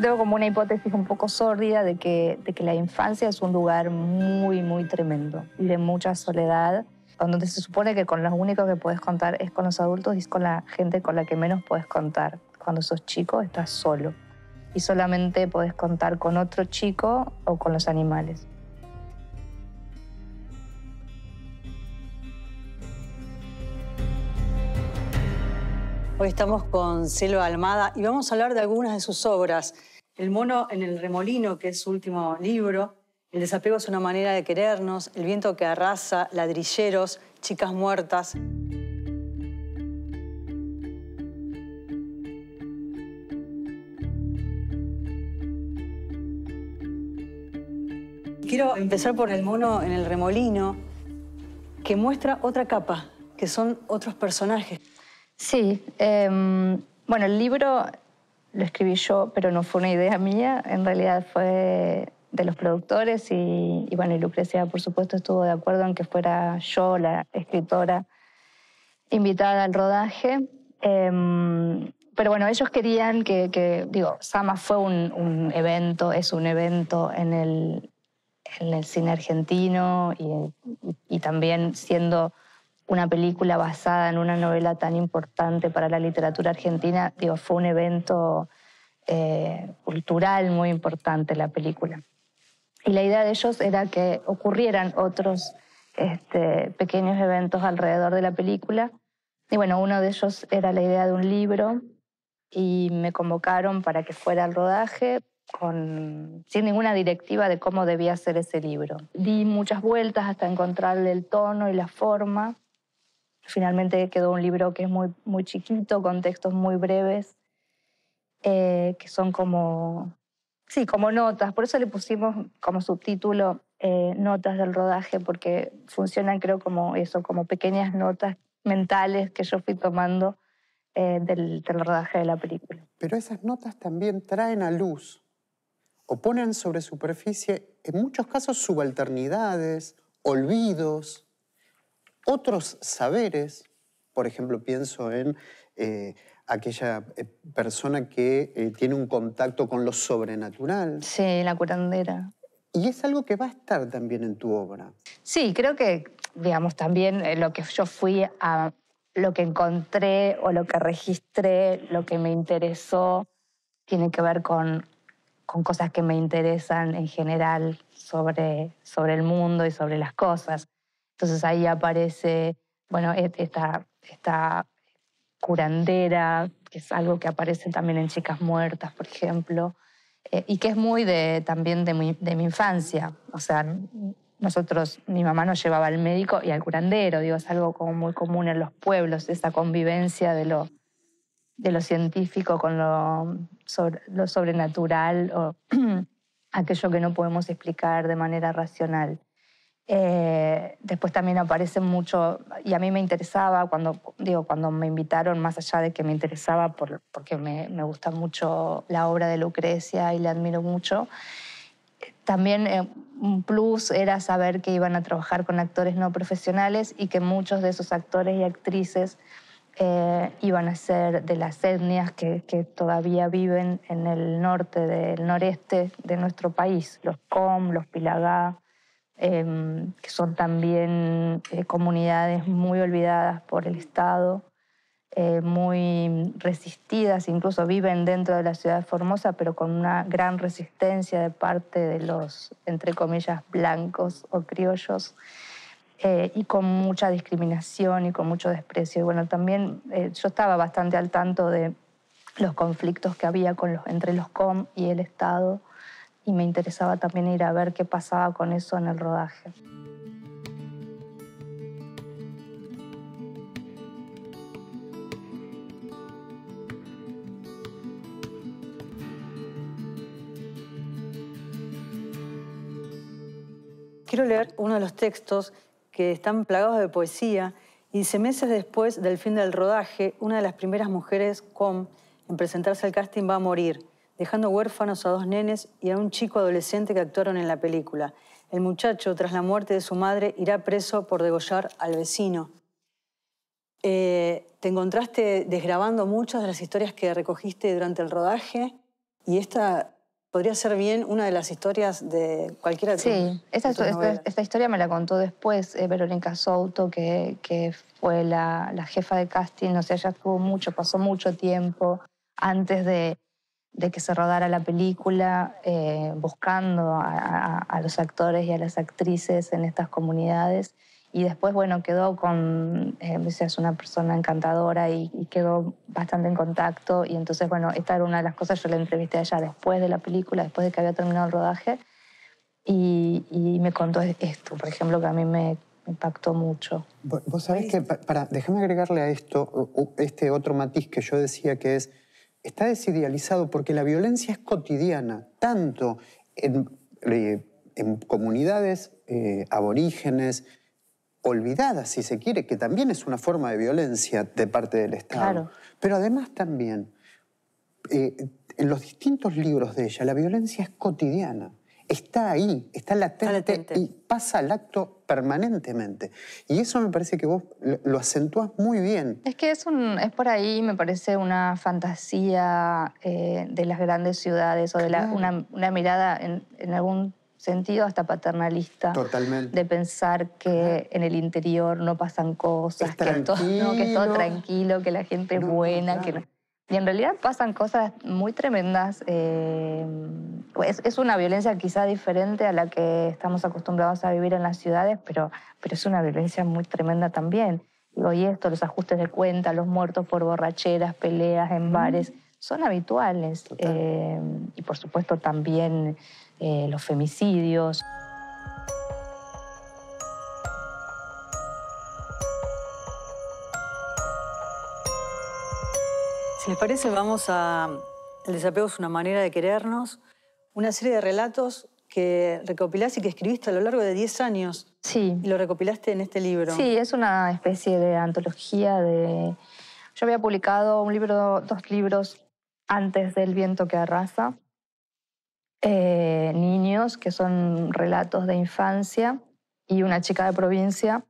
yo tengo como una hipótesis un poco sórdida de que, de que la infancia es un lugar muy, muy tremendo y de mucha soledad, donde se supone que con los únicos que puedes contar es con los adultos y es con la gente con la que menos puedes contar. Cuando sos chico estás solo y solamente puedes contar con otro chico o con los animales. Hoy estamos con Celo Almada y vamos a hablar de algunas de sus obras. El mono en el remolino, que es su último libro, El desapego es una manera de querernos, El viento que arrasa, Ladrilleros, Chicas muertas. Quiero empezar por el mono en el remolino, que muestra otra capa, que son otros personajes. Sí, em, bueno, el libro lo escribí yo, pero no fue una idea mía, en realidad fue de los productores y, bueno, y Lucrecia por supuesto estuvo de acuerdo en que fuera yo la escritora invitada al rodaje. Em, pero bueno, ellos querían que, digo, Sama fue un, evento, es un evento en el, cine argentino y también siendo una película basada en una novela tan importante para la literatura argentina, digo, fue un evento eh, cultural muy importante la película. Y la idea de ellos era que ocurrieran otros este, pequeños eventos alrededor de la película. Y bueno, uno de ellos era la idea de un libro y me convocaron para que fuera al rodaje sin ninguna directiva de cómo debía ser ese libro. Di muchas vueltas hasta encontrarle el tono y la forma Finalmente quedó un libro que es muy, muy chiquito, con textos muy breves, eh, que son como, sí, como notas. Por eso le pusimos como subtítulo eh, Notas del rodaje, porque funcionan creo como eso, como pequeñas notas mentales que yo fui tomando eh, del, del rodaje de la película. Pero esas notas también traen a luz o ponen sobre superficie, en muchos casos, subalternidades, olvidos, otros saberes, por ejemplo, pienso en eh, aquella eh, persona que eh, tiene un contacto con lo sobrenatural. Sí, la curandera. Y es algo que va a estar también en tu obra. Sí, creo que, digamos, también lo que yo fui a lo que encontré o lo que registré, lo que me interesó, tiene que ver con, cosas que me interesan en general sobre el mundo y sobre las cosas. Entonces ahí aparece, bueno, e-, esta, esta curandera, que es algo que aparece también en Chicas Muertas, por ejemplo, eh, y que es muy de, también de mi, infancia. O sea, nosotros, mi mamá nos llevaba al médico y al curandero, digo, es algo como muy común en los pueblos, esa convivencia de lo, de científico con lo, lo sobrenatural o aquello que no podemos explicar de manera racional. Eh, después también aparece mucho, y a mí me interesaba, cuando, digo, cuando me invitaron, más allá de que me interesaba, por, porque me, gusta mucho la obra de Lucrecia y la admiro mucho, también eh, un plus era saber que iban a trabajar con actores no profesionales y que muchos de esos actores y actrices eh, iban a ser de las etnias que, que, todavía viven en el norte, del noreste de nuestro país, los com, los pilagá Em, que son también eh, comunidades muy olvidadas por el Estado, eh, muy resistidas, incluso viven dentro de la ciudad de Formosa, pero con una gran resistencia de parte de los, entre comillas, blancos o criollos, eh, y con mucha discriminación y con mucho desprecio. bueno, también yo estaba bastante al tanto de los conflictos que había con los, entre los COM y el Estado y me interesaba también ir a ver qué pasaba con eso en el rodaje. Quiero leer uno de los textos que están plagados de poesía y meses después del fin del rodaje, una de las primeras mujeres com en presentarse al casting va a morir dejando huérfanos a dos nenes y a un chico adolescente que actuaron en la película. El muchacho, tras la muerte de su madre, irá preso por degollar al vecino. Eh, te encontraste desgrabando muchas de las historias que recogiste durante el rodaje y esta podría ser bien una de las historias de cualquiera de Sí, esta, historia me la contó después eh, Verónica Souto, que, fue la, jefa de casting, o sea, ya estuvo mucho, pasó mucho tiempo antes de, de que se rodara la película, eh, buscando a, los actores y a las actrices en estas comunidades. Y después, bueno, quedó con, eh, es una persona encantadora y, quedó bastante en contacto. Y entonces, bueno, esta era una de las cosas, yo la entrevisté a ella después de la película, después de que había terminado el rodaje, y, me contó esto, por ejemplo, que a mí me impactó mucho. Vos sabés que, para, déjame agregarle a esto este otro matiz que yo decía que es está desidealizado porque la violencia es cotidiana, tanto en, eh, comunidades eh, aborígenes, olvidadas, si se quiere, que también es una forma de violencia de parte del Estado. Pero además también, eh, en los distintos libros de ella, la violencia es cotidiana está ahí, está latente, y pasa el acto permanentemente. Y eso me parece que vos lo acentúas muy bien. Es que es, un, es por ahí, me parece, una fantasía eh, de las grandes ciudades o de una, mirada en, algún sentido hasta paternalista. De pensar que en el interior no pasan cosas, que todo, es todo tranquilo, que la gente es buena, que no y en realidad pasan cosas muy tremendas. Eh, pues es, una violencia quizá diferente a la que estamos acostumbrados a vivir en las ciudades, pero, pero es una violencia muy tremenda también. Digo, y esto, los ajustes de cuenta, los muertos por borracheras, peleas en bares, son habituales. Eh, y por supuesto también eh, los femicidios. Si les parece, vamos a El desapego es una manera de querernos, una serie de relatos que recopilaste y que escribiste a lo largo de 10 años. Sí. Y lo recopilaste en este libro. Sí, es una especie de antología de... Yo había publicado un libro, dos libros antes del viento que arrasa. Eh, niños, que son relatos de infancia, y una chica de provincia,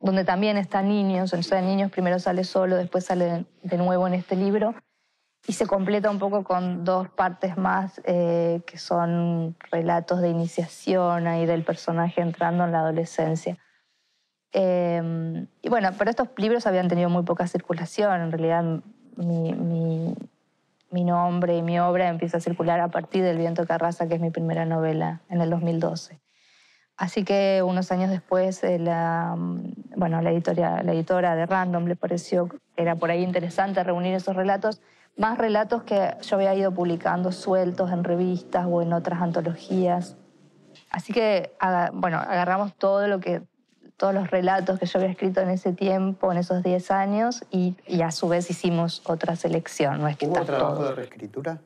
donde también está niños, entonces de niños primero sale solo, después sale de nuevo en este libro, y se completa un poco con dos partes más eh, que son relatos de iniciación ahí del personaje entrando en la adolescencia. Em, y bueno, pero estos libros habían tenido muy poca circulación, en realidad mi, nombre y mi obra empieza a circular a partir del viento que arrasa, que es mi primera novela en el 2012. Así que unos años después, eh, la, mm, bueno, la, editora de Random le pareció que era por ahí interesante reunir esos relatos, más relatos que yo había ido publicando sueltos en revistas o en otras antologías. Así que, bueno, agarramos todo lo que, todos los relatos que yo había escrito en ese tiempo, en esos 10 años, y, a su vez hicimos otra selección. No trabajo de reescritura?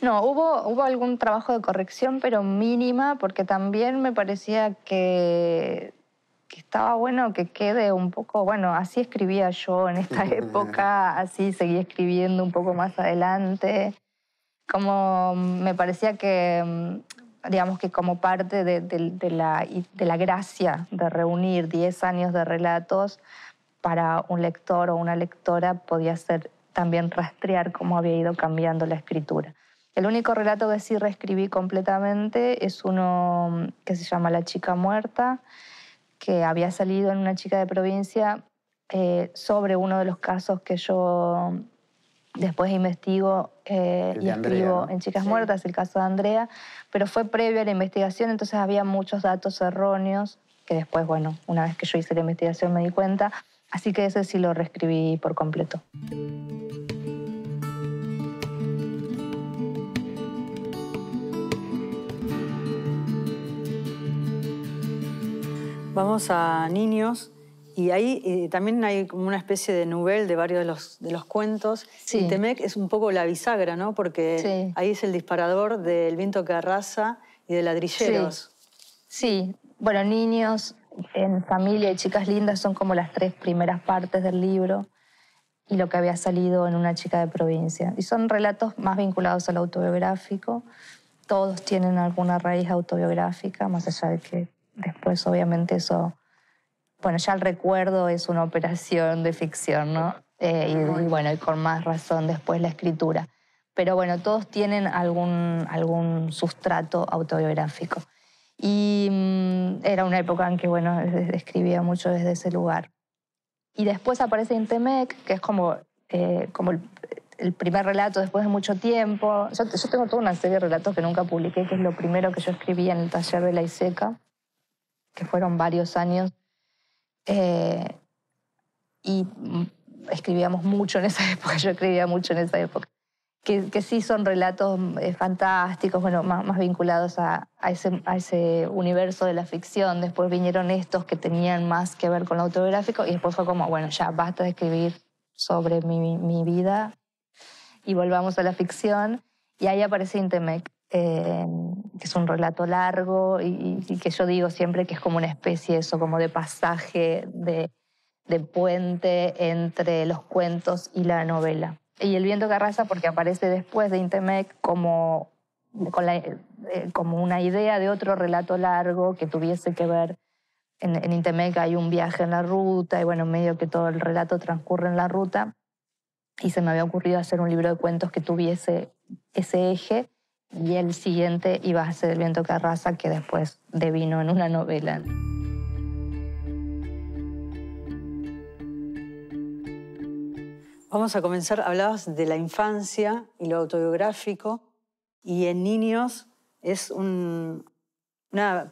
No, hubo, hubo algún trabajo de corrección, pero mínima, porque también me parecía que, estaba bueno que quede un poco, bueno, así escribía yo en esta época, así seguí escribiendo un poco más adelante, como me parecía que, digamos que como parte de, la, de la gracia de reunir 10 años de relatos, para un lector o una lectora podía ser también rastrear cómo había ido cambiando la escritura. El único relato que sí reescribí completamente es uno mm, que se llama La chica muerta, que había salido en una chica de provincia eh, sobre uno de los casos que yo mm, después investigo eh, y escribo en Chicas Muertas, el caso de Andrea, pero fue previo a la investigación, entonces había muchos datos erróneos que después, bueno, una vez que yo hice la investigación me di cuenta, Así que ese sí lo reescribí por completo. Vamos a niños y ahí eh, también hay como una especie de nubel de varios de los, de los cuentos. Y Temec es un poco la bisagra, ¿no? Porque ahí es el disparador del viento que arrasa y de ladrilleros. sí. bueno, niños, en familia y chicas lindas son como las tres primeras partes del libro y lo que había salido en una chica de provincia. Y son relatos más vinculados al autobiográfico. Todos tienen alguna raíz autobiográfica, más allá de que después obviamente eso, bueno, ya el recuerdo es una operación de ficción, ¿no? Eh, y, bueno, y con más razón después la escritura. Pero bueno, todos tienen algún, algún sustrato autobiográfico. Y mm, era una época en que, bueno, escribía mucho desde ese lugar. Y después aparece Intemec, que es como, eh, como el, primer relato después de mucho tiempo. Yo, tengo toda una serie de relatos que nunca publiqué, que es lo primero que yo escribí en el taller de la ISECA, que fueron varios años. Eh, y mm, escribíamos mucho en esa época, yo escribía mucho en esa época que, sí son relatos eh, fantásticos, bueno, más, vinculados a, ese, universo de la ficción. Después vinieron estos que tenían más que ver con lo autobiográfico y después fue como, bueno, ya basta de escribir sobre mi, vida y volvamos a la ficción. Y ahí aparece Intemec, eh, que es un relato largo y, que yo digo siempre que es como una especie eso, como de pasaje, de puente entre los cuentos y la novela y el viento Carraza porque aparece después de Intemec como, eh, como una idea de otro relato largo que tuviese que ver. En, en Intemec hay un viaje en la ruta y bueno, medio que todo el relato transcurre en la ruta y se me había ocurrido hacer un libro de cuentos que tuviese ese eje y el siguiente iba a ser El viento que que después devino en una novela. Vamos a comenzar, hablabas de la infancia y lo autobiográfico, y en niños es una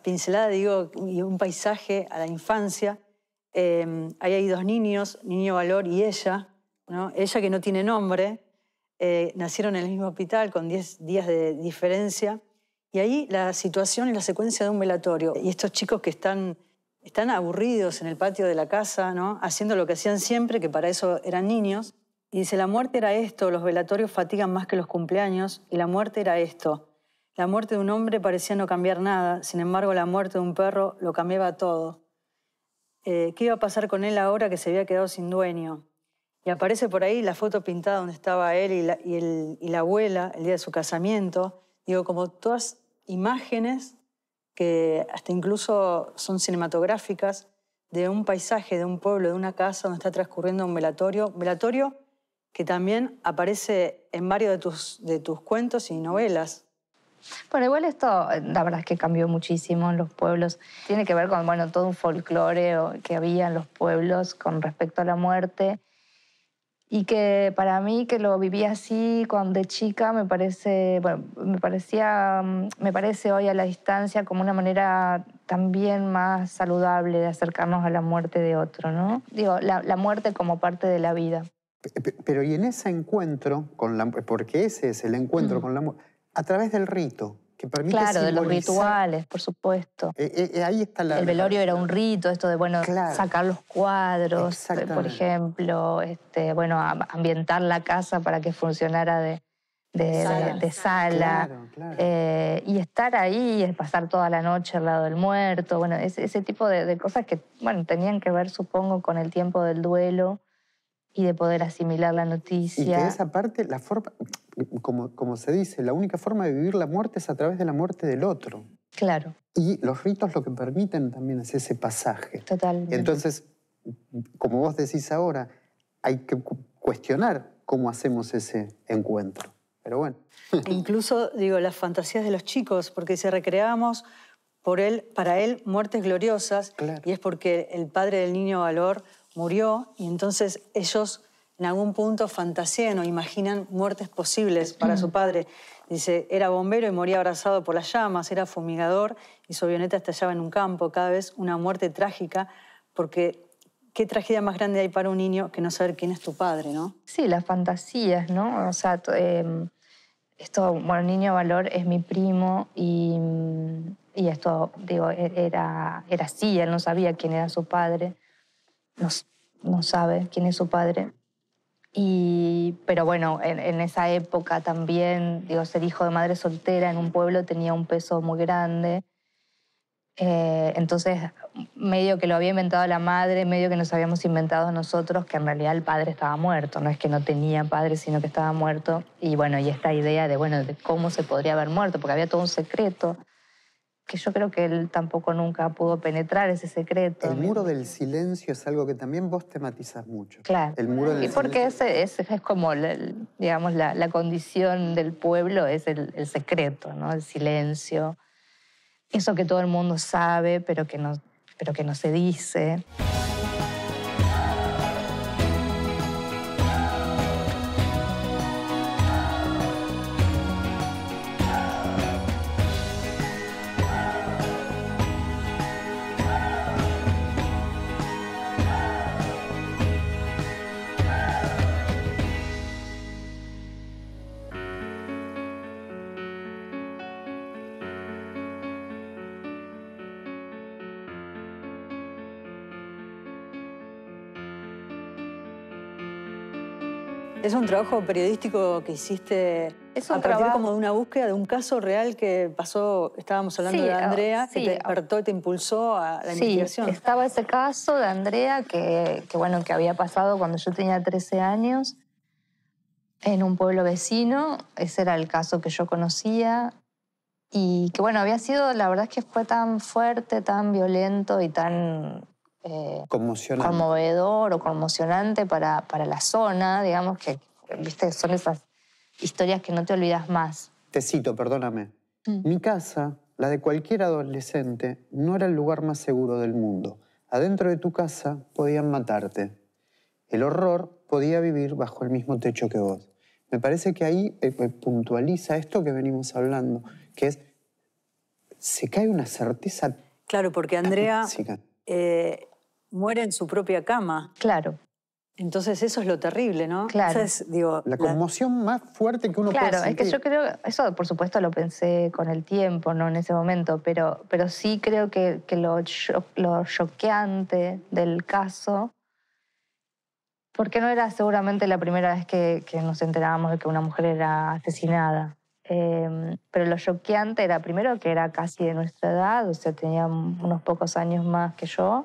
pincelada, digo, y un paisaje a la infancia. Em, ahí hay dos niños, Niño Valor y ella, ¿no? ella que no tiene nombre, eh, nacieron en el mismo hospital con 10 días de diferencia, y ahí la situación y la secuencia de un velatorio, y estos chicos que están, están aburridos en el patio de la casa, ¿no? haciendo lo que hacían siempre, que para eso eran niños, y dice, la muerte era esto, los velatorios fatigan más que los cumpleaños, y la muerte era esto. La muerte de un hombre parecía no cambiar nada, sin embargo la muerte de un perro lo cambiaba todo. Eh, ¿Qué iba a pasar con él ahora que se había quedado sin dueño? Y aparece por ahí la foto pintada donde estaba él y la, abuela el día de su casamiento. Digo, como todas imágenes que hasta incluso son cinematográficas, de un paisaje, de un pueblo, de una casa donde está transcurriendo un velatorio. Velatorio que también aparece en varios de tus, de tus cuentos y novelas. Bueno, igual esto, la verdad es que cambió muchísimo en los pueblos. Tiene que ver con, bueno, todo un folclore que había en los pueblos con respecto a la muerte. Y que para mí, que lo viví así cuando de chica, me parece, bueno, me parecía, me parece hoy a la distancia como una manera también más saludable de acercarnos a la muerte de otro, ¿no? Digo, la muerte como parte de la vida. Pero y en ese encuentro con porque ese es el encuentro mm. con la a través del rito, que permite Claro, de los rituales, por supuesto. Eh, eh, eh, ahí está la... El velorio era un rito, esto de, bueno, sacar los cuadros, por ejemplo, este, bueno, ambientar la casa para que funcionara de, sala. y estar ahí, pasar toda la noche al lado del muerto, bueno, ese, tipo de, de, cosas que, bueno, tenían que ver, supongo, con el tiempo del duelo y de poder asimilar la noticia. Y que esa parte, la forma, como, como se dice, la única forma de vivir la muerte es a través de la muerte del otro. Claro. Y los ritos lo que permiten también es ese pasaje. Totalmente. Entonces, como vos decís ahora, hay que cuestionar cómo hacemos ese encuentro. Pero bueno. E incluso, digo, las fantasías de los chicos, porque se recreamos por él, para él muertes gloriosas, y es porque el padre del niño Valor murió y entonces ellos en algún punto fantasean o imaginan muertes posibles para su padre. Dice, era bombero y moría abrazado por las llamas, era fumigador y su avioneta estallaba en un campo, cada vez una muerte trágica, porque qué tragedia más grande hay para un niño que no saber quién es tu padre, ¿no? Sí, las fantasías, ¿no? O sea, em, esto, bueno, Niño Valor es mi primo y, y esto, digo, e, era, era así, él no sabía quién era su padre no, sabe quién es su padre. Y, pero bueno, en, esa época también, digo, ser hijo de madre soltera en un pueblo tenía un peso muy grande. Eh, entonces, medio que lo había inventado la madre, medio que nos habíamos inventado nosotros, que en realidad el padre estaba muerto, no es que no tenía padre, sino que estaba muerto. Y bueno, y esta idea de, bueno, de cómo se podría haber muerto, porque había todo un secreto que yo creo que él tampoco nunca pudo penetrar ese secreto. El muro del silencio es algo que también vos tematizas mucho. Claro. El muro del y porque ese, es como, digamos, la, condición del pueblo es el, secreto, ¿no? El silencio. Eso que todo el mundo sabe, pero que no, pero que no se dice. es un trabajo periodístico que hiciste es a partir trabajo. como de una búsqueda de un caso real que pasó, estábamos hablando de ah, Andrea, que te despertó ah. y te impulsó a la sí, Estaba ese caso de Andrea que, bueno, que había pasado cuando yo tenía 13 años en un pueblo vecino. Ese era el caso que yo conocía. Y que bueno, había sido, la verdad es que fue tan fuerte, tan violento y tan eh, conmovedor o conmocionante para, para la zona, digamos, que viste son esas historias que no te olvidas más. Te cito, perdóname. Mm. Mi casa, la de cualquier adolescente, no era el lugar más seguro del mundo. Adentro de tu casa podían matarte. El horror podía vivir bajo el mismo techo que vos. Me parece que ahí eh, eh, puntualiza esto que venimos hablando, que es, se cae una certeza. Claro, porque Andrea muere en su propia cama. Claro. Entonces eso es lo terrible, ¿no? Claro. Es, digo, la conmoción más fuerte que uno puede sentir. Claro, es que yo creo, eso por supuesto lo pensé con el tiempo, no en ese momento, pero, pero sí creo que, lo, lo choqueante del caso, porque no era seguramente la primera vez que, nos enterábamos de que una mujer era asesinada. Em, pero lo choqueante era primero que era casi de nuestra edad, o sea, tenía unos pocos años más que yo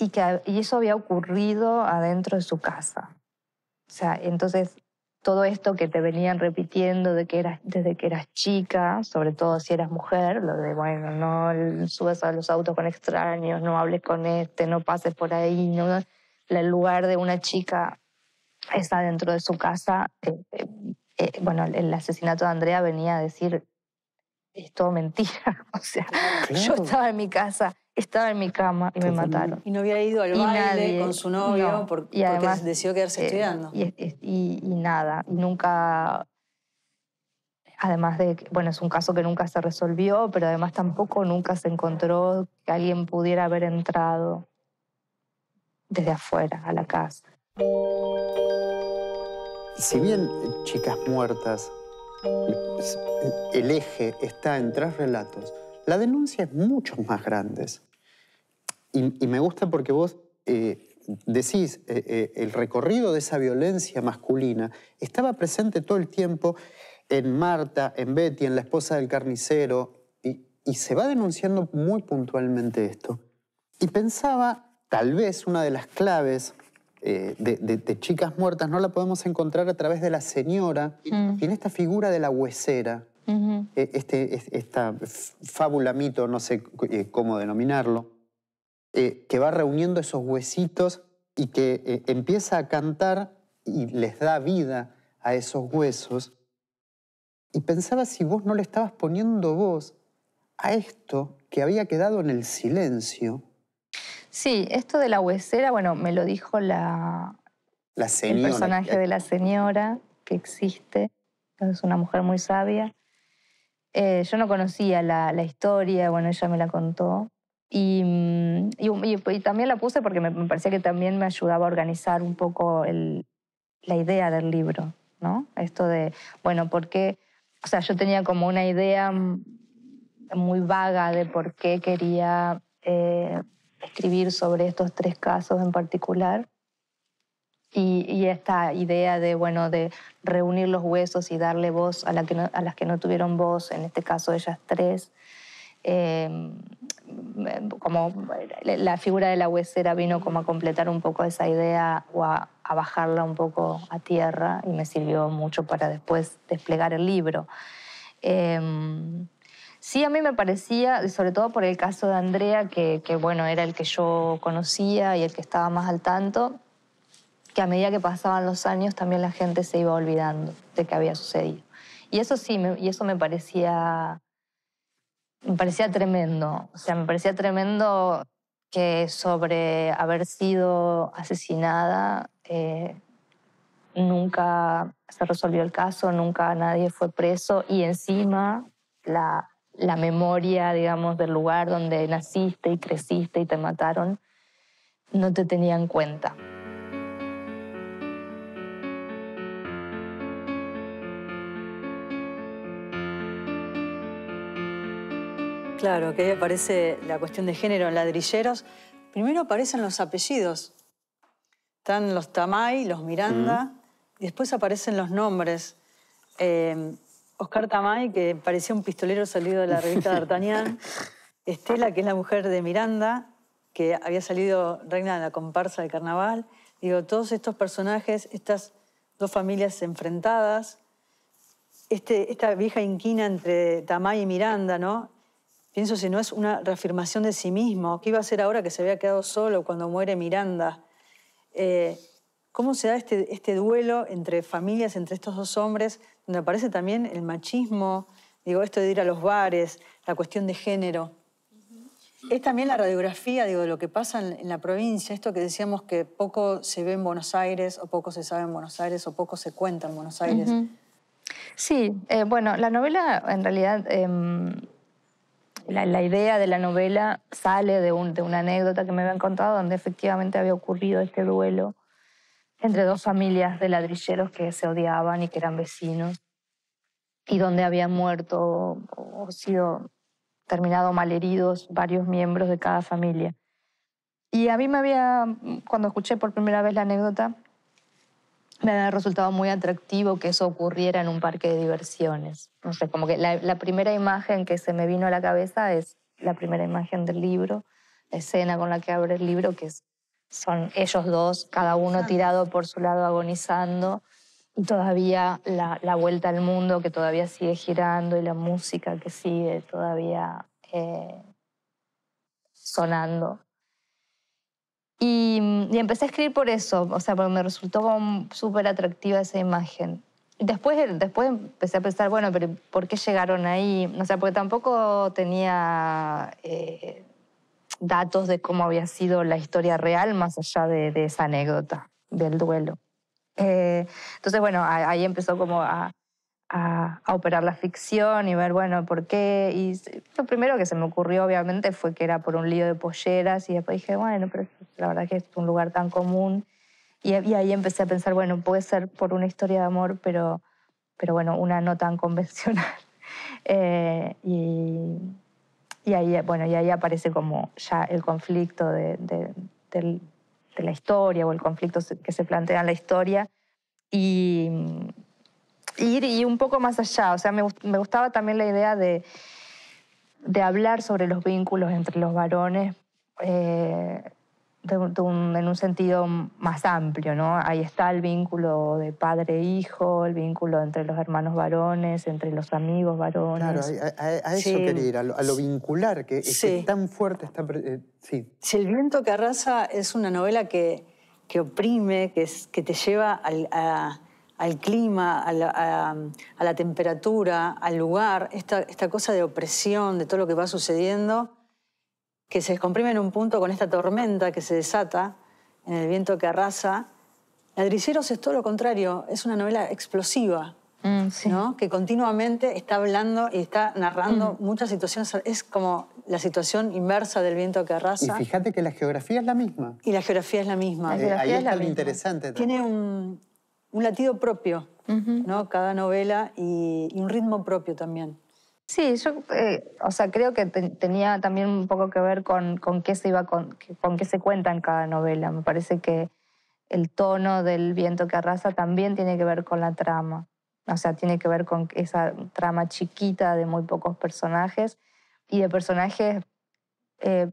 y y eso había ocurrido adentro de su casa. O sea, entonces todo esto que te venían repitiendo de que eras, desde que eras chica, sobre todo si eras mujer, lo de, bueno, no subes a los autos con extraños, no hables con este, no pases por ahí, no, el lugar de una chica está dentro de su casa. Eh, eh, eh, bueno, el asesinato de Andrea venía a decir, es todo mentira. O sea, yo estaba en mi casa estaba en mi cama y me mataron. Y no había ido al baile con su novio y además, porque decidió quedarse eh, estudiando. Y, nada, y nunca... Además de, que, bueno, es un caso que nunca se resolvió, pero además tampoco nunca se encontró que alguien pudiera haber entrado desde afuera a la casa. Si bien Chicas Muertas, el eje está en tres relatos, la denuncia es mucho más grande. Y, me gusta porque vos eh, decís, eh, eh, el recorrido de esa violencia masculina estaba presente todo el tiempo en Marta, en Betty, en la esposa del carnicero, y, se va denunciando muy puntualmente esto. Y pensaba, tal vez una de las claves de, chicas muertas no la podemos encontrar a través de la señora mm. en esta figura de la huesera, este, esta fábula, mito, no sé cómo denominarlo, eh, que va reuniendo esos huesitos y que eh, empieza a cantar y les da vida a esos huesos. Y pensaba si vos no le estabas poniendo voz a esto que había quedado en el silencio. Sí, esto de la huesera, bueno, me lo dijo la, la señora. el personaje de la señora que existe, es una mujer muy sabia. Eh, yo no conocía la, la historia, bueno, ella me la contó. Mm, pues, y, también la puse porque me, parecía que también me ayudaba a organizar un poco la idea del libro, ¿no? Esto de, bueno, ¿por qué? O sea, yo tenía como una idea mm, muy vaga de por qué quería eh, escribir sobre estos tres casos en particular. Y, esta idea de, bueno, de reunir los huesos y darle voz a, a las que no tuvieron voz, en este caso ellas tres. Em, como la figura de la huesera vino como a completar un poco esa idea o a, bajarla un poco a tierra y me sirvió mucho para después desplegar el libro. Em, sí, a mí me parecía, sobre todo por el caso de Andrea, que, bueno, era el que yo conocía y el que estaba más al tanto, que a medida que pasaban los años también la gente se iba olvidando de que había sucedido. Y eso sí, y eso me parecía me parecía tremendo, o sea, me parecía tremendo que sobre haber sido asesinada eh, nunca se resolvió el caso, nunca nadie fue preso y encima la, la memoria, digamos, del lugar donde naciste y creciste y te mataron, no te tenía en cuenta. Claro, que ahí aparece la cuestión de género en ladrilleros. Primero aparecen los apellidos. Están los Tamay, los Miranda, después aparecen los nombres. Eh, Oscar Tamay, que parecía un pistolero salido de la revista D'Artagnan. Estela, que es la mujer de Miranda, que había salido reina de la comparsa del carnaval. Digo, todos estos personajes, estas dos familias enfrentadas, este, esta vieja inquina entre Tamay y Miranda, ¿no? Pienso si no es una reafirmación de sí mismo. ¿Qué iba a hacer ahora que se había quedado solo cuando muere Miranda? Eh, ¿Cómo se da este, este, duelo entre familias, entre estos dos hombres, donde aparece también el machismo, digo, esto de ir a los bares, la cuestión de género? Es también la radiografía, digo, de lo que pasa en, la provincia, esto que decíamos que poco se ve en Buenos Aires, o poco se sabe en Buenos Aires, o poco se cuenta en Buenos Aires. Sí, eh, bueno, la novela en realidad... Em, la, idea de la novela sale de, una anécdota que me habían contado donde efectivamente había ocurrido este duelo entre dos familias de ladrilleros que se odiaban y que eran vecinos y donde habían muerto o sido terminado malheridos varios miembros de cada familia. Y a mí me había, cuando escuché por primera vez la anécdota, me ha resultado muy atractivo que eso ocurriera en un parque de diversiones. No sé, como que la, primera imagen que se me vino a la cabeza es la primera imagen del libro, la escena con la que abre el libro, que son ellos dos, cada uno tirado por su lado agonizando, y todavía la, vuelta al mundo que todavía sigue girando y la música que sigue todavía eh, sonando. Y, empecé a escribir por eso, o sea, porque me resultó súper atractiva esa imagen. Y después, después empecé a pensar, bueno, pero ¿por qué llegaron ahí? O sea, porque tampoco tenía eh, datos de cómo había sido la historia real más allá de, esa anécdota del duelo. Eh, entonces, bueno, ahí empezó como a, a, operar la ficción y ver, bueno, por qué. Y lo primero que se me ocurrió, obviamente, fue que era por un lío de polleras y después dije, bueno, pero la verdad que es un lugar tan común. Y, ahí empecé a pensar, bueno, puede ser por una historia de amor, pero, pero bueno, una no tan convencional. Eh, y, y, ahí, bueno, y ahí aparece como ya el conflicto de, de la historia o el conflicto que se plantea en la historia. Y, ir y un poco más allá. O sea, me, gustaba también la idea de, de, hablar sobre los vínculos entre los varones eh, en un sentido más amplio, ¿no? Ahí está el vínculo de padre-hijo, e el vínculo entre los hermanos varones, entre los amigos varones. Claro, a, eso quería ir, a lo, vincular, que es tan fuerte eh, sí. Si el viento que arrasa es una novela que, que oprime, que, es, que te lleva a al clima, a la, temperatura, al lugar, esta, esta cosa de opresión, de todo lo que va sucediendo, que se descomprime en un punto con esta tormenta que se desata, en el viento que arrasa. Ladriceros es todo lo contrario, es una novela explosiva, mm, ¿no? que continuamente está hablando y está narrando mm. muchas situaciones. Es como la situación inversa del viento que arrasa. Y fíjate que la geografía es la misma. Y la geografía es la misma. Eh, ahí es está lo interesante. Tiene un, un latido propio, ¿no? Cada novela y, un ritmo propio también. Sí, yo, eh, o sea, creo que tenía también un poco que ver con, con qué se iba, con, con, qué se cuenta en cada novela. Me parece que el tono del viento que arrasa también tiene que ver con la trama. O sea, tiene que ver con esa trama chiquita de muy pocos personajes y de personajes eh,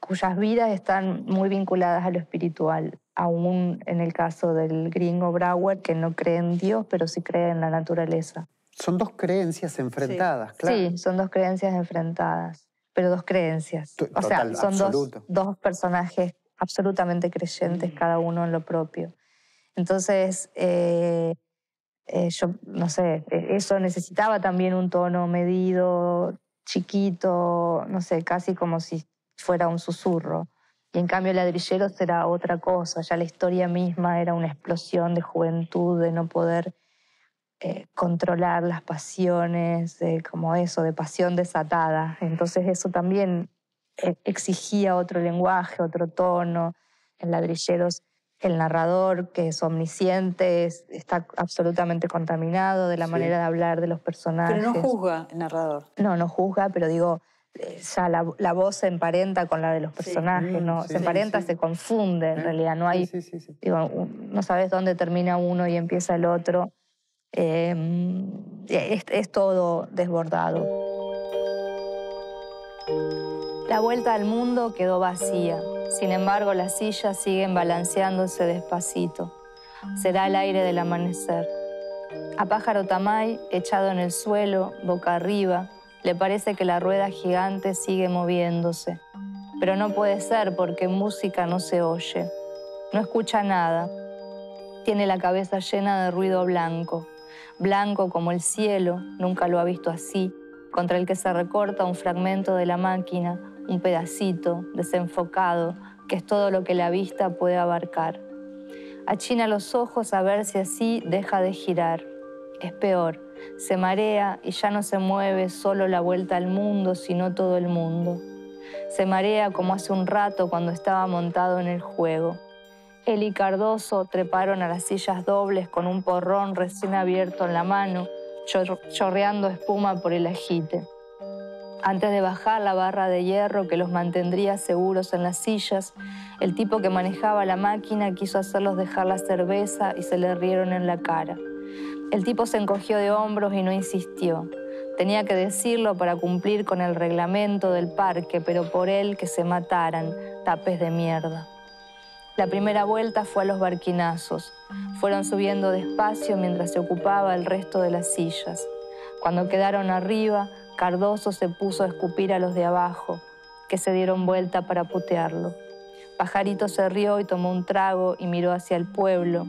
cuyas vidas están muy vinculadas a lo espiritual aún en el caso del gringo Brower que no cree en Dios, pero sí cree en la naturaleza. Son dos creencias enfrentadas, claro. Sí, son dos creencias enfrentadas, pero dos creencias. o sea, son dos, personajes absolutamente creyentes, mm. cada uno en lo propio. Entonces, eh, eh, yo no sé, eh, eso necesitaba también un tono medido, chiquito, no sé, casi como si fuera un susurro. Y en cambio Ladrilleros era otra cosa, ya la historia misma era una explosión de juventud, de no poder eh, controlar las pasiones, como eso, de pasión desatada. Entonces eso también eh, exigía otro lenguaje, otro tono. En Ladrilleros el narrador, que es omnisciente, está absolutamente contaminado de la manera de hablar de los personajes. Pero no juzga el narrador. No, no juzga, pero digo, ya la, voz se emparenta con la de los personajes, ¿no? Mm, se emparenta, se confunde en ¿Eh? realidad, no hay, no sabes dónde termina uno y empieza el otro. Em, es, todo desbordado. La vuelta al mundo quedó vacía, sin embargo las sillas siguen balanceándose despacito. Será el aire del amanecer. A pájaro tamay, echado en el suelo, boca arriba, le parece que la rueda gigante sigue moviéndose. Pero no puede ser porque música no se oye. No escucha nada. Tiene la cabeza llena de ruido blanco. Blanco como el cielo, nunca lo ha visto así, contra el que se recorta un fragmento de la máquina, un pedacito, desenfocado, que es todo lo que la vista puede abarcar. Achina los ojos a ver si así deja de girar. Es peor, se marea y ya no se mueve solo la vuelta al mundo, sino todo el mundo. Se marea como hace un rato cuando estaba montado en el juego. Él y Cardoso treparon a las sillas dobles con un porrón recién abierto en la mano, chorreando espuma por el ajite. Antes de bajar la barra de hierro que los mantendría seguros en las sillas, el tipo que manejaba la máquina quiso hacerlos dejar la cerveza y se le rieron en la cara. El tipo se encogió de hombros y no insistió. Tenía que decirlo para cumplir con el reglamento del parque, pero por él que se mataran, tapes de mierda. La primera vuelta fue a los barquinazos. Fueron subiendo despacio mientras se ocupaba el resto de las sillas. Cuando quedaron arriba, Cardoso se puso a escupir a los de abajo, que se dieron vuelta para putearlo. Pajarito se rió y tomó un trago y miró hacia el pueblo.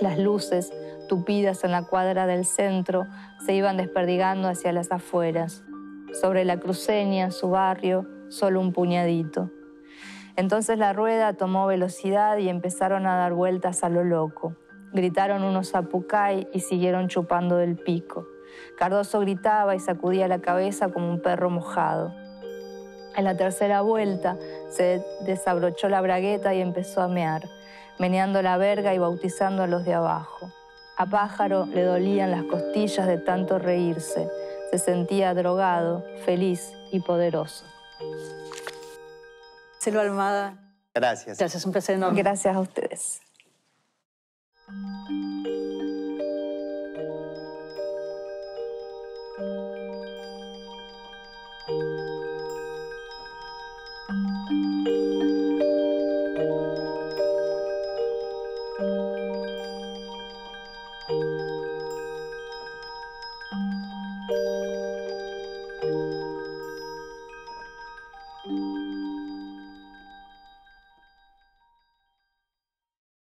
Las luces tupidas en la cuadra del centro, se iban desperdigando hacia las afueras. Sobre la cruceña, su barrio, solo un puñadito. Entonces la rueda tomó velocidad y empezaron a dar vueltas a lo loco. Gritaron unos apucay y siguieron chupando del pico. Cardoso gritaba y sacudía la cabeza como un perro mojado. En la tercera vuelta se desabrochó la bragueta y empezó a mear, meneando la verga y bautizando a los de abajo. A pájaro le dolían las costillas de tanto reírse. Se sentía drogado, feliz y poderoso. Selva Almada. Gracias. Gracias, un placer enorme. Gracias a ustedes.